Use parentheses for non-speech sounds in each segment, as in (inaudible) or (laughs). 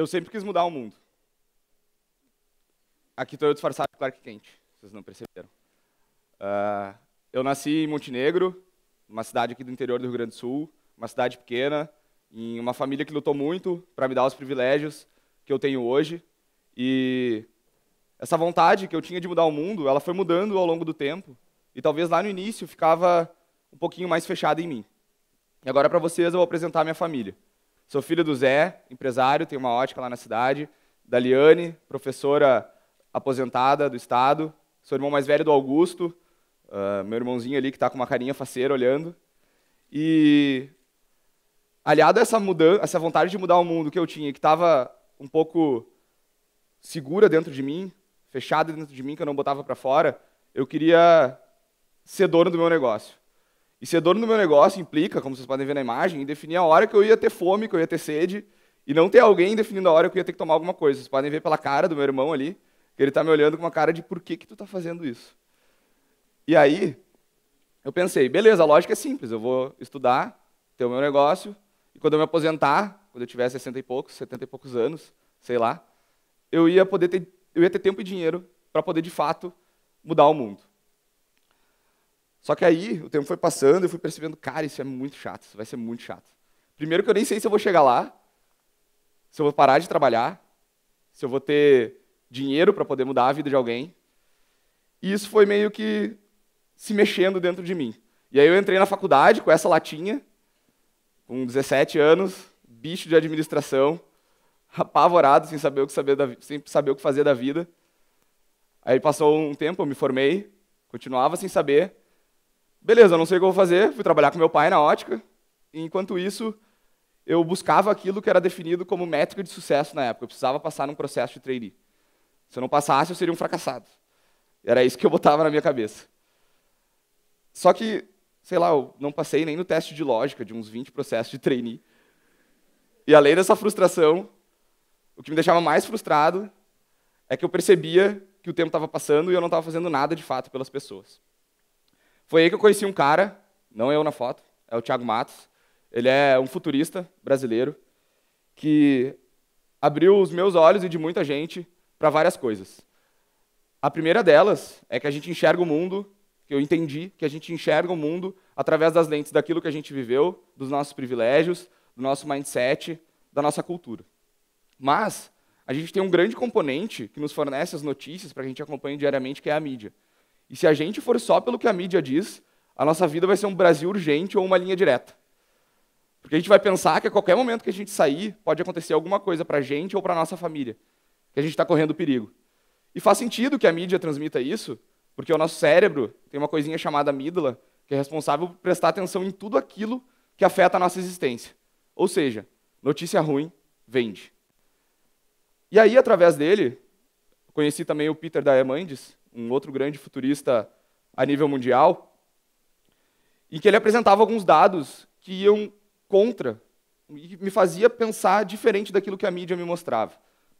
Eu sempre quis mudar o mundo. Aqui estou eu disfarçado de Clark Kent, vocês não perceberam. Uh, eu nasci em Montenegro, uma cidade aqui do interior do Rio Grande do Sul, uma cidade pequena, em uma família que lutou muito para me dar os privilégios que eu tenho hoje. E essa vontade que eu tinha de mudar o mundo, ela foi mudando ao longo do tempo. E talvez lá no início ficava um pouquinho mais fechada em mim. E agora para vocês eu vou apresentar a minha família. Sou filho do Zé, empresário, tem uma ótica lá na cidade, da Liane, professora aposentada do Estado, sou irmão mais velho do Augusto, uh, meu irmãozinho ali que está com uma carinha faceira olhando. E aliado a essa mudança, essa vontade de mudar o mundo que eu tinha, que estava um pouco segura dentro de mim, fechada dentro de mim, que eu não botava para fora, eu queria ser dono do meu negócio. E ser dono do meu negócio implica, como vocês podem ver na imagem, definir a hora que eu ia ter fome, que eu ia ter sede, e não ter alguém definindo a hora que eu ia ter que tomar alguma coisa. Vocês podem ver pela cara do meu irmão ali, que ele está me olhando com uma cara de por que, que tu está fazendo isso. E aí, eu pensei, beleza, a lógica é simples, eu vou estudar, ter o meu negócio, e quando eu me aposentar, quando eu tiver 60 e poucos, 70 e poucos anos, sei lá, eu ia poder ter, eu ia ter tempo e dinheiro para poder de fato mudar o mundo. Só que aí o tempo foi passando, eu fui percebendo, cara, isso é muito chato, isso vai ser muito chato. Primeiro que eu nem sei se eu vou chegar lá, se eu vou parar de trabalhar, se eu vou ter dinheiro para poder mudar a vida de alguém. E isso foi meio que se mexendo dentro de mim. E aí eu entrei na faculdade com essa latinha, com 17 anos, bicho de administração, apavorado, sem saber o que, saber da, sem saber o que fazer da vida. Aí passou um tempo, eu me formei, continuava sem saber. Beleza, eu não sei o que eu vou fazer, fui trabalhar com meu pai na ótica, e enquanto isso, eu buscava aquilo que era definido como métrica de sucesso na época, eu precisava passar num processo de trainee. Se eu não passasse, eu seria um fracassado. Era isso que eu botava na minha cabeça. Só que, sei lá, eu não passei nem no teste de lógica de uns 20 processos de trainee. E além dessa frustração, o que me deixava mais frustrado é que eu percebia que o tempo estava passando e eu não estava fazendo nada de fato pelas pessoas. Foi aí que eu conheci um cara, não eu na foto, é o Thiago Matos. Ele é um futurista brasileiro que abriu os meus olhos e de muita gente para várias coisas. A primeira delas é que a gente enxerga o mundo, que eu entendi que a gente enxerga o mundo através das lentes daquilo que a gente viveu, dos nossos privilégios, do nosso mindset, da nossa cultura. Mas a gente tem um grande componente que nos fornece as notícias para que a gente acompanhe diariamente, que é a mídia. E se a gente for só pelo que a mídia diz, a nossa vida vai ser um Brasil urgente ou uma linha direta. Porque a gente vai pensar que a qualquer momento que a gente sair, pode acontecer alguma coisa para a gente ou para a nossa família, que a gente está correndo perigo. E faz sentido que a mídia transmita isso, porque o nosso cérebro tem uma coisinha chamada amígdala, que é responsável por prestar atenção em tudo aquilo que afeta a nossa existência. Ou seja, notícia ruim vende. E aí, através dele, conheci também o Peter Diamandis, um outro grande futurista a nível mundial, em que ele apresentava alguns dados que iam contra e me fazia pensar diferente daquilo que a mídia me mostrava.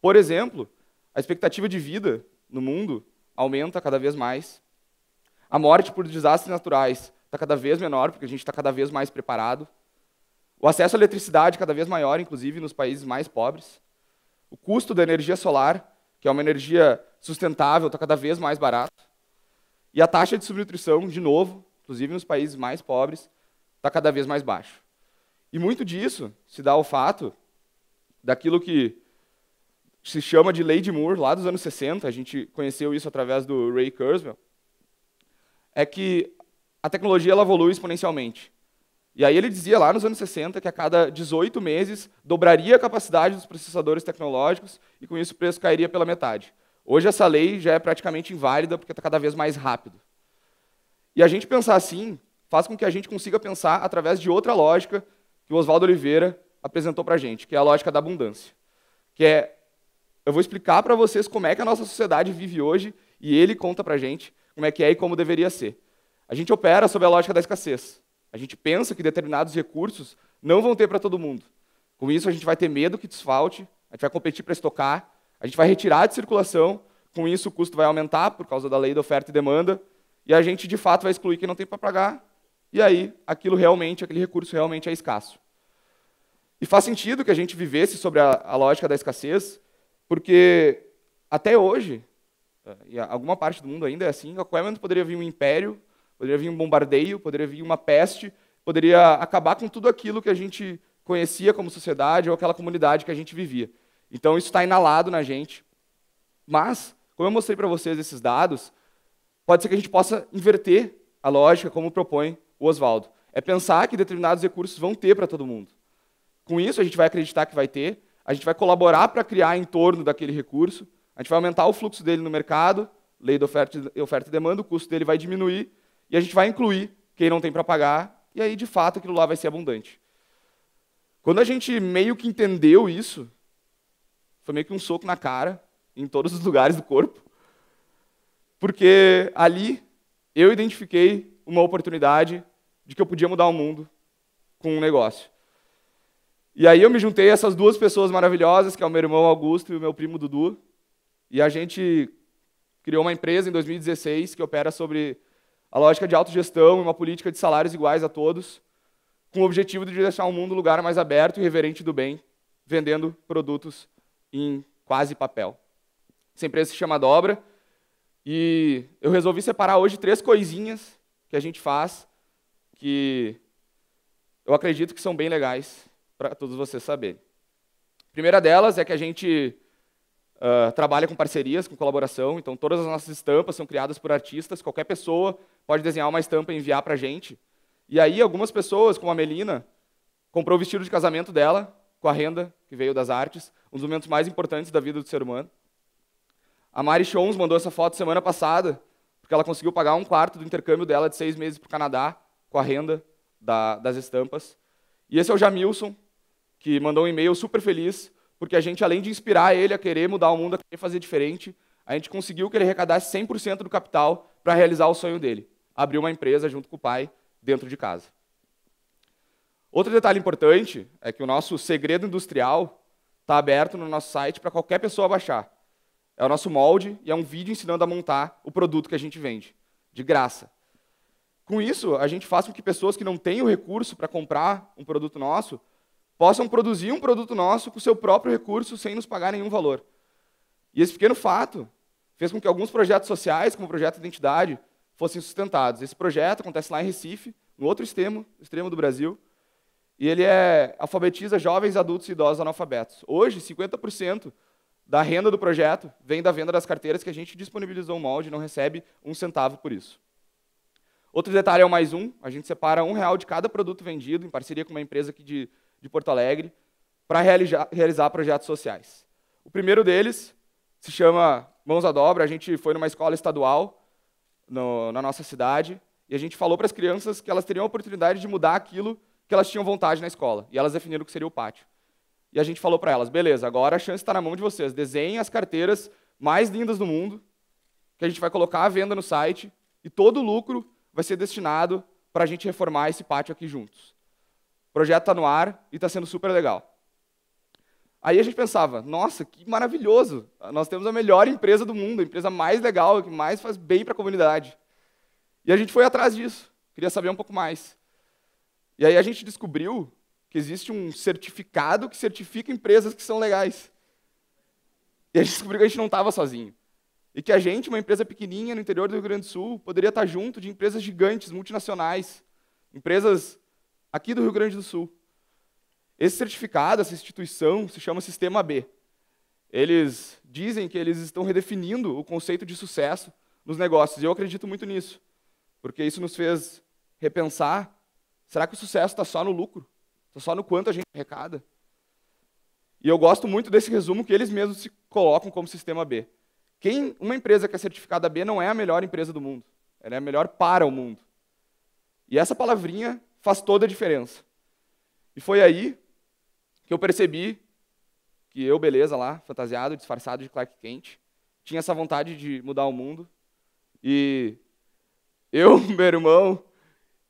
Por exemplo, a expectativa de vida no mundo aumenta cada vez mais. A morte por desastres naturais está cada vez menor, porque a gente está cada vez mais preparado. O acesso à eletricidade cada vez maior, inclusive nos países mais pobres. O custo da energia solar que é uma energia sustentável, está cada vez mais barata. E a taxa de subnutrição, de novo, inclusive nos países mais pobres, está cada vez mais baixa. E muito disso se dá ao fato daquilo que se chama de lei de Moore, lá dos anos 60, a gente conheceu isso através do Ray Kurzweil, é que a tecnologia ela evolui exponencialmente. E aí ele dizia lá nos anos 60 que a cada 18 meses dobraria a capacidade dos processadores tecnológicos e com isso o preço cairia pela metade. Hoje essa lei já é praticamente inválida porque está cada vez mais rápido. E a gente pensar assim faz com que a gente consiga pensar através de outra lógica que o Oswaldo Oliveira apresentou para a gente, que é a lógica da abundância. Que é, eu vou explicar para vocês como é que a nossa sociedade vive hoje e ele conta para a gente como é que é e como deveria ser. A gente opera sob a lógica da escassez. A gente pensa que determinados recursos não vão ter para todo mundo. Com isso, a gente vai ter medo que desfalte, a gente vai competir para estocar, a gente vai retirar de circulação, com isso o custo vai aumentar por causa da lei da oferta e demanda, e a gente de fato vai excluir quem não tem para pagar, e aí aquilo realmente, aquele recurso realmente é escasso. E faz sentido que a gente vivesse sobre a, a lógica da escassez, porque até hoje, eh, e alguma parte do mundo ainda é assim, a qualquer momento poderia vir um império Poderia vir um bombardeio, poderia vir uma peste, poderia acabar com tudo aquilo que a gente conhecia como sociedade ou aquela comunidade que a gente vivia. Então isso está inalado na gente. Mas, como eu mostrei para vocês esses dados, pode ser que a gente possa inverter a lógica como propõe o Oswaldo. É pensar que determinados recursos vão ter para todo mundo. Com isso, a gente vai acreditar que vai ter, a gente vai colaborar para criar em torno daquele recurso, a gente vai aumentar o fluxo dele no mercado, lei da oferta, oferta e demanda, o custo dele vai diminuir, e a gente vai incluir quem não tem para pagar, e aí de fato aquilo lá vai ser abundante. Quando a gente meio que entendeu isso, foi meio que um soco na cara, em todos os lugares do corpo, porque ali eu identifiquei uma oportunidade de que eu podia mudar o mundo com um negócio. E aí eu me juntei a essas duas pessoas maravilhosas, que é o meu irmão Augusto e o meu primo Dudu, e a gente criou uma empresa em 2016 que opera sobre a lógica de autogestão e uma política de salários iguais a todos, com o objetivo de deixar o mundo um lugar mais aberto e reverente do bem, vendendo produtos em quase papel. Essa empresa se chama Dobra, e eu resolvi separar hoje três coisinhas que a gente faz que eu acredito que são bem legais para todos vocês saberem. A primeira delas é que a gente uh, trabalha com parcerias, com colaboração, então todas as nossas estampas são criadas por artistas, qualquer pessoa pode desenhar uma estampa e enviar para a gente. E aí algumas pessoas, como a Melina, comprou o vestido de casamento dela, com a renda que veio das artes, um dos momentos mais importantes da vida do ser humano. A Mari Shones mandou essa foto semana passada, porque ela conseguiu pagar um quarto do intercâmbio dela de seis meses para o Canadá, com a renda da, das estampas. E esse é o Jamilson, que mandou um e-mail super feliz, porque a gente, além de inspirar ele a querer mudar o mundo, a querer fazer diferente, a gente conseguiu que ele arrecadasse 100% do capital para realizar o sonho dele abriu uma empresa junto com o pai dentro de casa. Outro detalhe importante é que o nosso segredo industrial está aberto no nosso site para qualquer pessoa baixar. É o nosso molde e é um vídeo ensinando a montar o produto que a gente vende, de graça. Com isso, a gente faz com que pessoas que não têm o recurso para comprar um produto nosso possam produzir um produto nosso com seu próprio recurso sem nos pagar nenhum valor. E esse pequeno fato fez com que alguns projetos sociais, como o projeto Identidade, fossem sustentados. Esse projeto acontece lá em Recife, no outro extremo, extremo do Brasil, e ele é, alfabetiza jovens, adultos e idosos analfabetos. Hoje, 50% da renda do projeto vem da venda das carteiras que a gente disponibilizou o molde e não recebe um centavo por isso. Outro detalhe é o mais um, a gente separa um real de cada produto vendido, em parceria com uma empresa aqui de, de Porto Alegre, para realizar, realizar projetos sociais. O primeiro deles se chama Mãos à Dobra, a gente foi numa escola estadual no, na nossa cidade, e a gente falou para as crianças que elas teriam a oportunidade de mudar aquilo que elas tinham vontade na escola. E elas definiram que seria o pátio. E a gente falou para elas: beleza, agora a chance está na mão de vocês. Desenhem as carteiras mais lindas do mundo, que a gente vai colocar à venda no site, e todo o lucro vai ser destinado para a gente reformar esse pátio aqui juntos. O projeto está no ar e está sendo super legal. Aí a gente pensava, nossa, que maravilhoso! Nós temos a melhor empresa do mundo, a empresa mais legal, que mais faz bem para a comunidade. E a gente foi atrás disso, queria saber um pouco mais. E aí a gente descobriu que existe um certificado que certifica empresas que são legais. E a gente descobriu que a gente não estava sozinho. E que a gente, uma empresa pequenininha no interior do Rio Grande do Sul, poderia estar junto de empresas gigantes, multinacionais, empresas aqui do Rio Grande do Sul. Esse certificado, essa instituição, se chama Sistema B. Eles dizem que eles estão redefinindo o conceito de sucesso nos negócios, e eu acredito muito nisso, porque isso nos fez repensar: será que o sucesso está só no lucro? Está só no quanto a gente arrecada? E eu gosto muito desse resumo que eles mesmos se colocam como Sistema B. Quem, uma empresa que é certificada B não é a melhor empresa do mundo, ela é a melhor para o mundo. E essa palavrinha faz toda a diferença. E foi aí que eu percebi que eu, beleza, lá, fantasiado, disfarçado de Clark Kent, tinha essa vontade de mudar o mundo. E eu, (laughs) meu irmão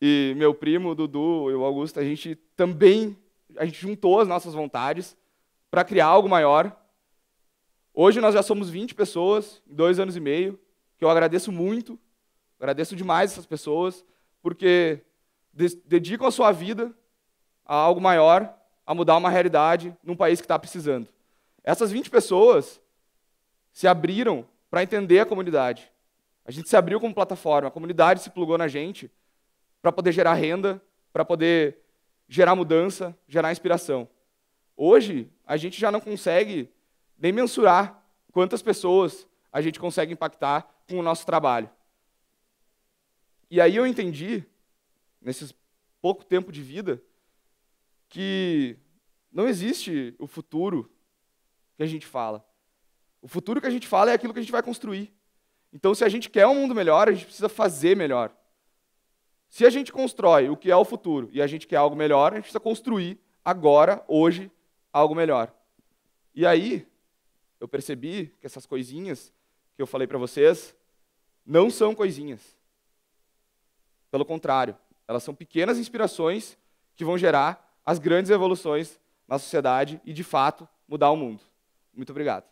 e meu primo, Dudu e o Augusto, a gente também a gente juntou as nossas vontades para criar algo maior. Hoje nós já somos 20 pessoas, em dois anos e meio, que eu agradeço muito, agradeço demais essas pessoas, porque dedicam a sua vida a algo maior a mudar uma realidade num país que está precisando. Essas 20 pessoas se abriram para entender a comunidade. A gente se abriu como plataforma, a comunidade se plugou na gente para poder gerar renda, para poder gerar mudança, gerar inspiração. Hoje, a gente já não consegue nem mensurar quantas pessoas a gente consegue impactar com o nosso trabalho. E aí eu entendi, nesse pouco tempo de vida, que não existe o futuro que a gente fala. O futuro que a gente fala é aquilo que a gente vai construir. Então, se a gente quer um mundo melhor, a gente precisa fazer melhor. Se a gente constrói o que é o futuro e a gente quer algo melhor, a gente precisa construir agora, hoje, algo melhor. E aí, eu percebi que essas coisinhas que eu falei para vocês não são coisinhas. Pelo contrário, elas são pequenas inspirações que vão gerar as grandes evoluções na sociedade e, de fato, mudar o mundo. Muito obrigado.